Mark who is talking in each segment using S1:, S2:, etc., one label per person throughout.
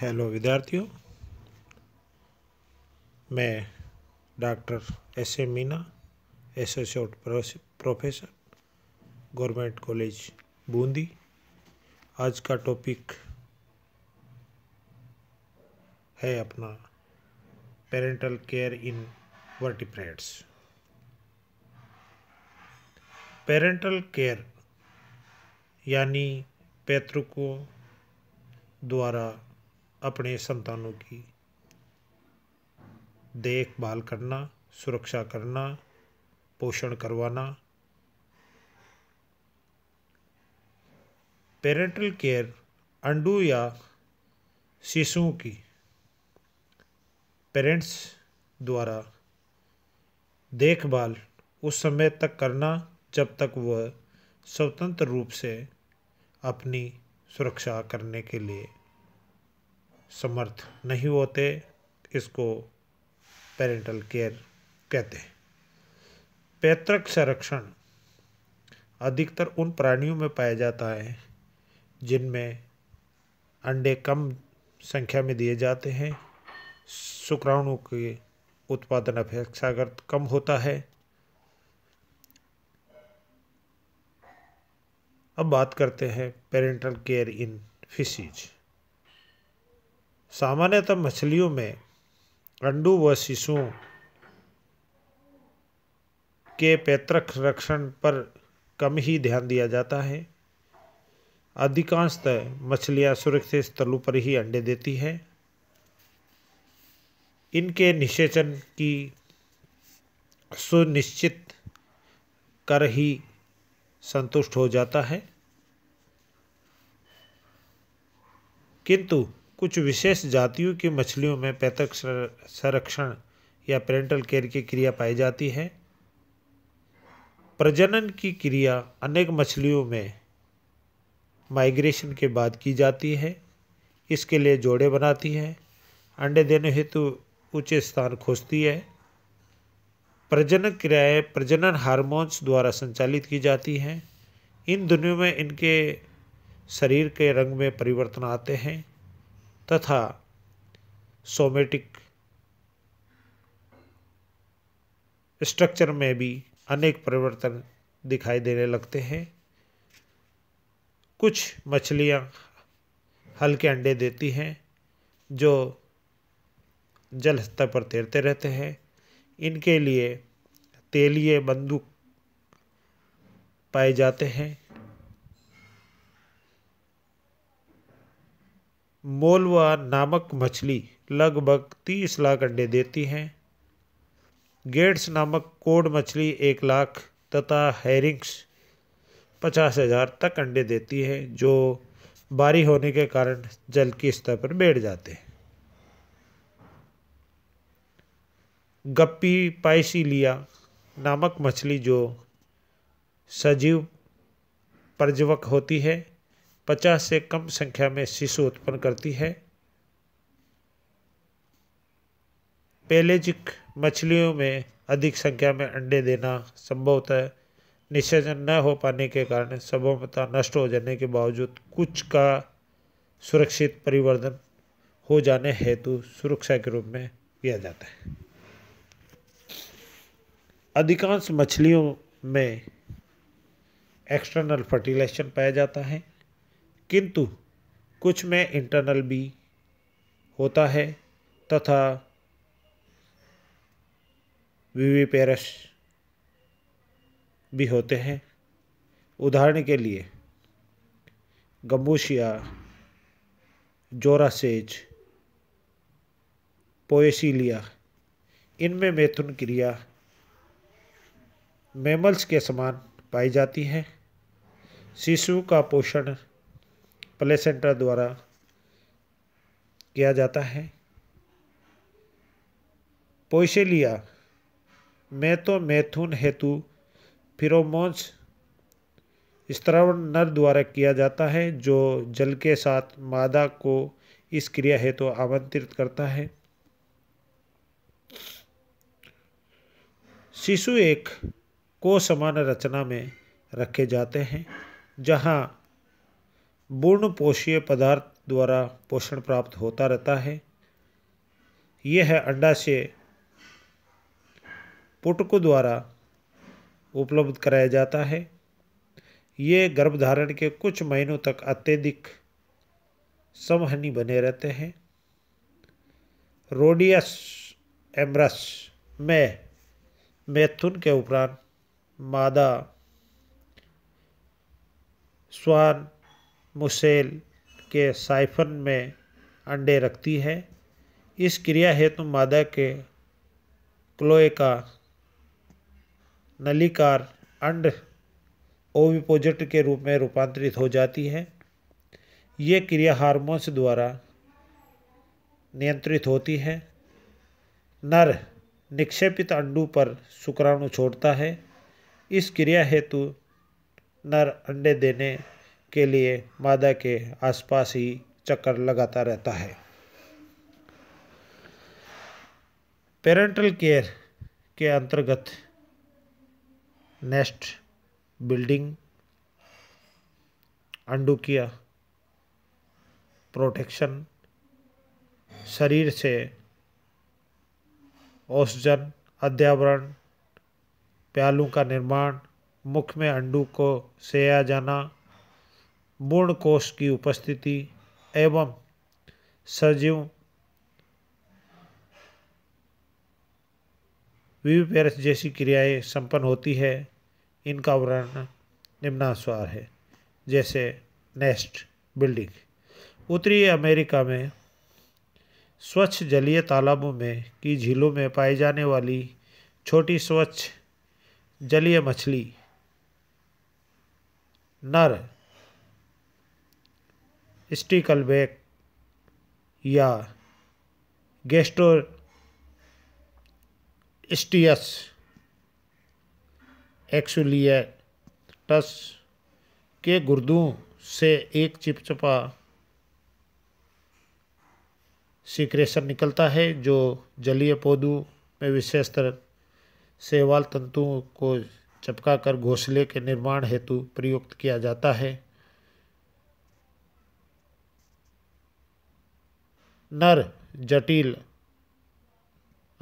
S1: hello विद्यार्थियों मैं doctor S M Meena associate professor government college Bundi आज का टॉपिक है अपना parental care in vertebrates parental care यानी पैतृकों द्वारा अपने संतानों की देखभाल करना सुरक्षा करना पोषण करवाना पेरेंटल केयर अंडू या शिशुओं की पेरेंट्स द्वारा देखभाल उस समय तक करना जब तक वह स्वतंत्र रूप से अपनी सुरक्षा करने के लिए समर्थ नहीं होते इसको पेरेंटल केयर कहते हैं पैतृक संरक्षण अधिकतर उन प्राणियों में पाया जाता है जिनमें अंडे कम संख्या में दिए जाते हैं शुक्राणु के उत्पादन अपेक्षाकृत कम होता है अब बात करते हैं पेरेंटल केयर इन फिशीज़ सामान्यतः मछलियों में अंडू व शिशुओं के पैतृक रक्षण पर कम ही ध्यान दिया जाता है अधिकांशतः मछलियां सुरक्षित स्थलों पर ही अंडे देती हैं इनके निषेचन की सुनिश्चित कर ही संतुष्ट हो जाता है किंतु कुछ विशेष जातियों की मछलियों में पैतक संरक्षण या पेरेंटल केयर की क्रिया पाई जाती है प्रजनन की क्रिया अनेक मछलियों में माइग्रेशन के बाद की जाती है इसके लिए जोड़े बनाती है अंडे देने हेतु ऊंचे स्थान खोजती है प्रजनन क्रियाएं प्रजनन हार्मोन्स द्वारा संचालित की जाती हैं इन दोनों में इनके शरीर के रंग में परिवर्तन आते हैं तथा सोमेटिक स्ट्रक्चर में भी अनेक परिवर्तन दिखाई देने लगते हैं कुछ मछलियाँ हल्के अंडे देती हैं जो जल स्तर पर तैरते रहते हैं इनके लिए तेलीय बंदूक पाए जाते हैं मोलवा नामक मछली लगभग तीस लाख अंडे देती हैं गेट्स नामक कोड मछली एक लाख तथा हेरिंग्स पचास हज़ार तक अंडे देती है जो बारी होने के कारण जल की स्तर पर बैठ जाते हैं गप्पी पाइसिलिया नामक मछली जो सजीव परजवक होती है पचास से कम संख्या में शिशु उत्पन्न करती है पेलेजिक मछलियों में अधिक संख्या में अंडे देना संभवतः निषेचन न हो पाने के कारण संभवतः नष्ट हो जाने के बावजूद कुछ का सुरक्षित परिवर्धन हो जाने हेतु सुरक्षा के रूप में किया जाता है अधिकांश मछलियों में एक्सटर्नल फर्टिलाइजेशन पाया जाता है किंतु कुछ में इंटरनल भी होता है तथा वीवीपैरस भी होते हैं उदाहरण के लिए गम्बूशिया जोरासेज पोएसीलिया इनमें मैथुन क्रिया मेमल्स के समान पाई जाती है शिशु का पोषण प्लेसेंटा द्वारा किया जाता है पोइशेलिया मैथो मैथुन हेतु फिरोमोन्स स्त्रवण नर द्वारा किया जाता है जो जल के साथ मादा को इस क्रिया हेतु तो आमंत्रित करता है शिशु एक को समान रचना में रखे जाते हैं जहाँ पूर्ण पोषीय पदार्थ द्वारा पोषण प्राप्त होता रहता है यह है अंडाशय पुटको द्वारा उपलब्ध कराया जाता है ये गर्भधारण के कुछ महीनों तक अत्यधिक समहनी बने रहते हैं रोडियस एमरस में मैथुन के उपरांत मादा स्वान मुसेल के साइफन में अंडे रखती है इस क्रिया हेतु मादा के क्लोए का नलिकार अंड ओविपोजिट के रूप में रूपांतरित हो जाती है ये क्रिया हार्मोन्स द्वारा नियंत्रित होती है नर निक्षेपित अंडों पर शुक्राणु छोड़ता है इस क्रिया हेतु नर अंडे देने के लिए मादा के आसपास ही चक्कर लगाता रहता है पेरेंटल केयर के अंतर्गत नेस्ट बिल्डिंग अंडुकिया प्रोटेक्शन शरीर से औषजन अध्यावरण प्यालों का निर्माण मुख में अंडू को सेया जाना मूर्ण कोष की उपस्थिति एवं सजीव वीवीपेरस जैसी क्रियाएं संपन्न होती है इनका वर्णन निम्नानुसार है जैसे नेस्ट बिल्डिंग उत्तरी अमेरिका में स्वच्छ जलीय तालाबों में की झीलों में पाई जाने वाली छोटी स्वच्छ जलीय मछली नर स्टिकल बैक या गैस्ट्रोस्टियस एक्सुलियटस के गुर्दों से एक चिपचिपा सिक्रेशन निकलता है जो जलीय पौधों में विशेष तरह सेवाल तंतुओं को चपकाकर घोंसले के निर्माण हेतु प्रयुक्त किया जाता है नर जटिल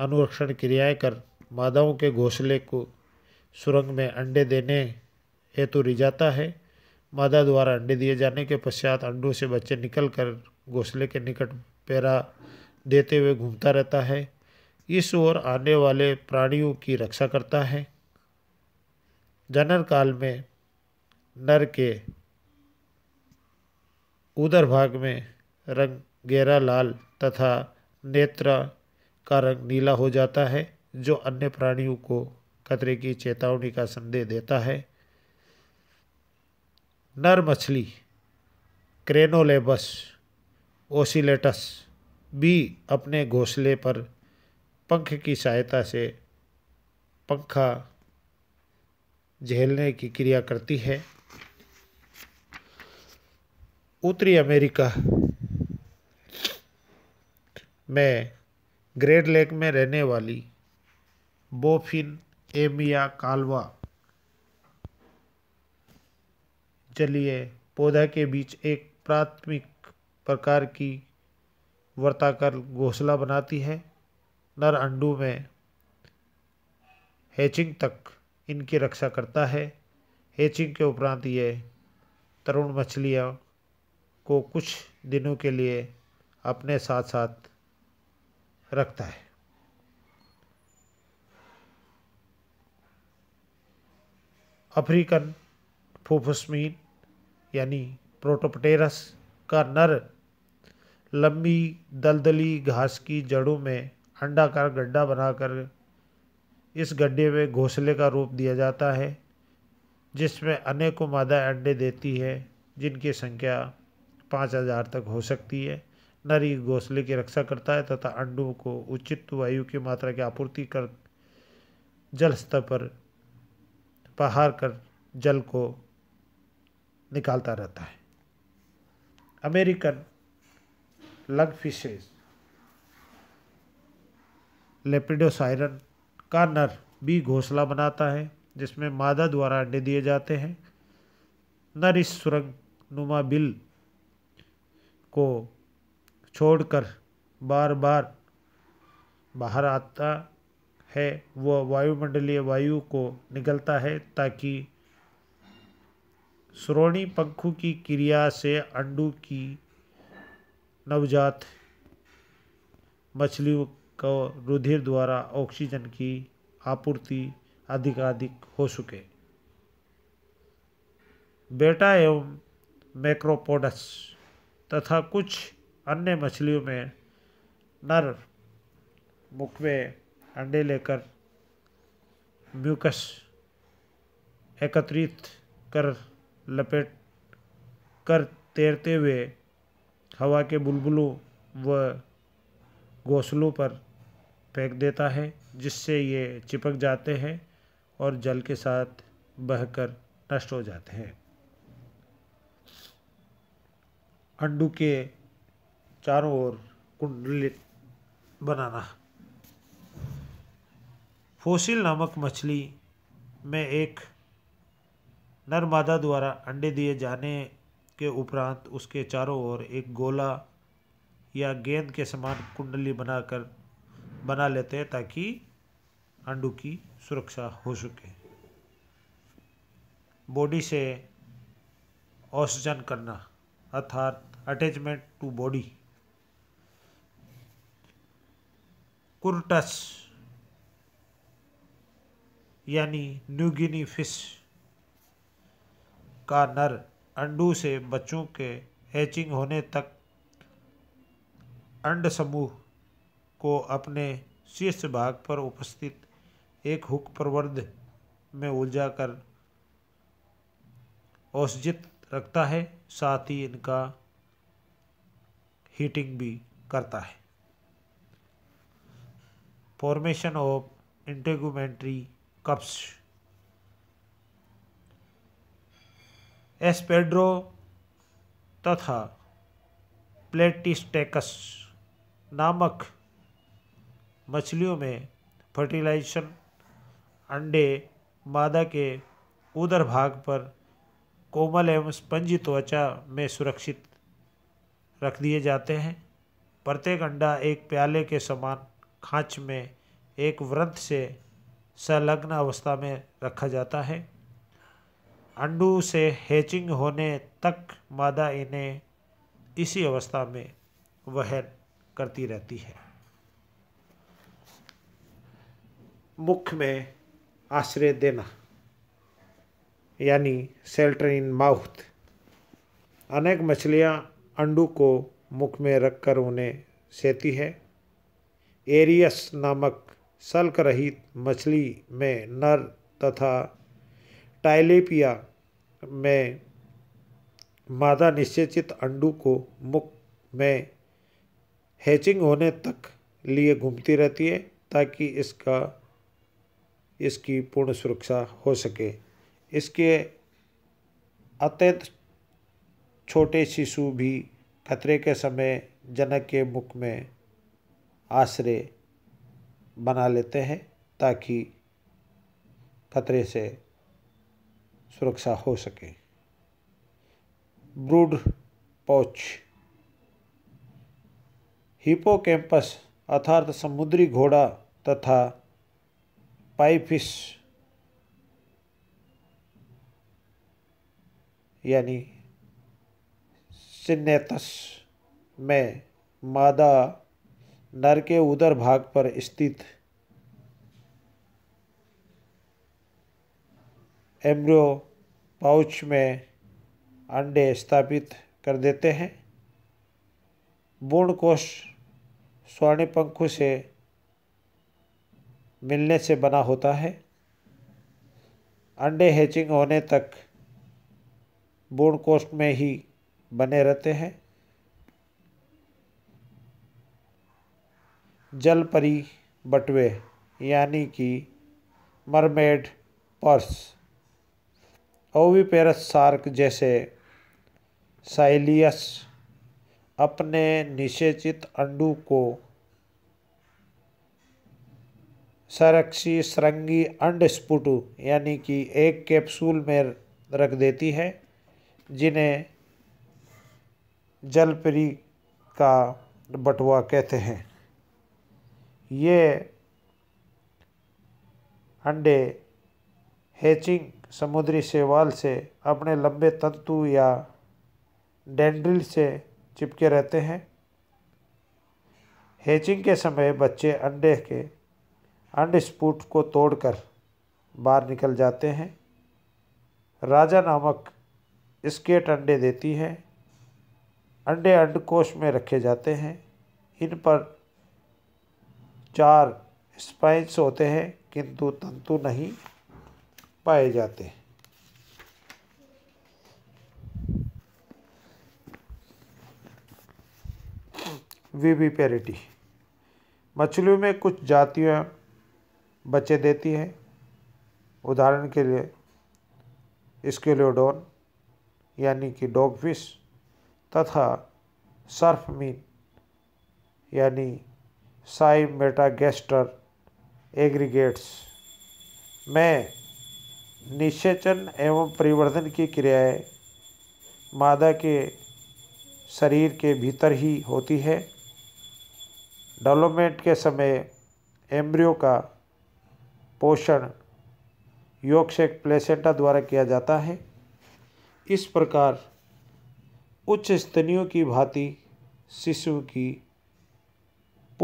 S1: अनुरक्षण क्रियाएं कर मादाओं के घोंसले को सुरंग में अंडे देने हेतु तो रिझाता है मादा द्वारा अंडे दिए जाने के पश्चात अंडों से बच्चे निकल कर घोंसले के निकट पैरा देते हुए घूमता रहता है इस ओर आने वाले प्राणियों की रक्षा करता है जनन काल में नर के उदर भाग में रंग गहरा लाल तथा नेत्र का रंग नीला हो जाता है जो अन्य प्राणियों को खतरे की चेतावनी का संदेह देता है नर मछली क्रेनोलेबस ओसिलेटस भी अपने घोंसले पर पंख की सहायता से पंखा झेलने की क्रिया करती है उत्तरी अमेरिका मैं ग्रेट लेक में रहने वाली बोफिन एमिया कालवा जलीय पौधा के बीच एक प्राथमिक प्रकार की वर्ताकार घोंसला बनाती है नर अंडू में हैचिंग तक इनकी रक्षा करता है हैचिंग के उपरांत ये तरुण मछलियाँ को कुछ दिनों के लिए अपने साथ साथ रखता है अफ्रीकन फोफुस्मीन यानी प्रोटोपटेरस का नर लंबी दलदली घास की जड़ों में अंडाकार गड्ढा बनाकर इस गड्ढे में घोंसले का रूप दिया जाता है जिसमें अनेकों मादा अंडे देती है जिनकी संख्या पाँच हज़ार तक हो सकती है नरी घोंसले की रक्षा करता है तथा अंडों को उचित वायु की मात्रा की आपूर्ति कर जल स्तर पर पहार कर जल को निकालता रहता है अमेरिकन लग फिशेज लेपिडोसायरन का नर भी घोंसला बनाता है जिसमें मादा द्वारा अंडे दिए जाते हैं नर इस सुरंग नुमा बिल को छोड़कर बार बार बाहर आता है वह वायुमंडलीय वायु को निकलता है ताकि श्रोणी पंखों की क्रिया से अंडों की नवजात मछलियों को रुधिर द्वारा ऑक्सीजन की आपूर्ति अधिकाधिक हो सके बेटा एवं मैक्रोपोडस तथा कुछ अन्य मछलियों में नर मुख में अंडे लेकर म्यूकस एकत्रित कर लपेट कर तैरते हुए हवा के बुलबुलों व घोंसलों पर फेंक देता है जिससे ये चिपक जाते हैं और जल के साथ बहकर नष्ट हो जाते हैं अंडू के चारों ओर कुंडली बनाना फोसिल नामक मछली में एक नरमादा द्वारा अंडे दिए जाने के उपरांत उसके चारों ओर एक गोला या गेंद के समान कुंडली बनाकर बना लेते हैं ताकि अंडों की सुरक्षा हो सके बॉडी से ऑक्सीजन करना अर्थात अटैचमेंट टू बॉडी कुर्टस यानी न्यूगिनी फिश का नर अंडू से बच्चों के हैचिंग होने तक अंड समूह को अपने शीर्ष भाग पर उपस्थित एक हुक प्रवर्ध में उलझा कर औसजित रखता है साथ ही इनका हीटिंग भी करता है फॉर्मेशन ऑफ integumentary कप्स एस्पेड्रो तथा प्लेटिस्टेकस नामक मछलियों में फर्टिलाइजेशन अंडे मादा के उदर भाग पर कोमल एवं स्पंजी त्वचा में सुरक्षित रख दिए जाते हैं प्रत्येक अंडा एक प्याले के समान खाँच में एक व्रत से संलग्न अवस्था में रखा जाता है अंडू से हैचिंग होने तक मादा इन्हें इसी अवस्था में वहन करती रहती है मुख में आश्रय देना यानी सेल्टर इन माउथ अनेक मछलियाँ अंडू को मुख में रखकर उन्हें सेती है एरियस नामक सल्क रहित मछली में नर तथा टाइलेपिया में मादा निश्चित अंडू को मुख में हैचिंग होने तक लिए घूमती रहती है ताकि इसका इसकी पूर्ण सुरक्षा हो सके इसके अत्यंत छोटे शिशु भी खतरे के समय जनक के मुख में आश्रय बना लेते हैं ताकि खतरे से सुरक्षा हो सके ब्रूड पोच कैंपस अर्थात समुद्री घोड़ा तथा पाइफिश यानी सिनेतस में मादा नर के उदर भाग पर स्थित एम्ब्रियो पाउच में अंडे स्थापित कर देते हैं बूर्ण कोश स्वर्णपंखु से मिलने से बना होता है अंडे हैचिंग होने तक बूर्ण कोष्ठ में ही बने रहते हैं जलपरी बटवे यानी कि मरमेड पर्स ओविपेरस सार्क जैसे साइलियस अपने निषेचित अंडू को सरक्षी सरंगी अंड स्पुटु यानी कि एक कैप्सूल में रख देती है जिन्हें जलपरी का बटुआ कहते हैं ये अंडे हैचिंग समुद्री शैवाल से अपने लंबे तंतु या डेंड्रिल से चिपके रहते हैं हैचिंग के समय बच्चे अंडे के अंडस्फुट को तोड़कर बाहर निकल जाते हैं राजा नामक स्केट अंडे देती है अंडे अंडकोश में रखे जाते हैं इन पर चार स्पाइंस होते हैं किंतु तंतु नहीं पाए जाते विविपेरिटी मछलियों में कुछ जातियाँ बच्चे देती हैं उदाहरण के लिए स्केलोडोन यानी कि डॉगफिश तथा सर्फ मीन यानी मेटागेस्टर एग्रीगेट्स में निषेचन एवं परिवर्धन की क्रियाएं मादा के शरीर के भीतर ही होती है डेवलपमेंट के समय एम्ब्रियो का पोषण योगशेक प्लेसेंटा द्वारा किया जाता है इस प्रकार उच्च स्तनियों की भांति शिशु की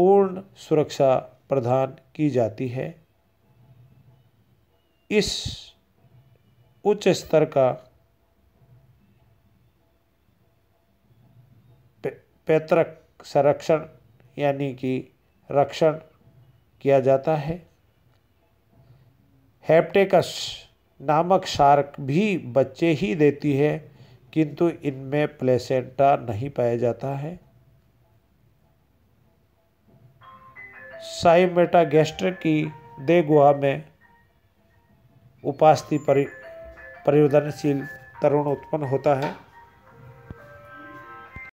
S1: पूर्ण सुरक्षा प्रदान की जाती है इस उच्च स्तर का पैतृक संरक्षण यानी कि रक्षण किया जाता है हेप्टेकस नामक शार्क भी बच्चे ही देती है किंतु इनमें प्लेसेंटा नहीं पाया जाता है साइमेटा गैस्ट्रिक की दे गुहा में उपास्थि परि परिवर्तनशील तरुण उत्पन्न होता है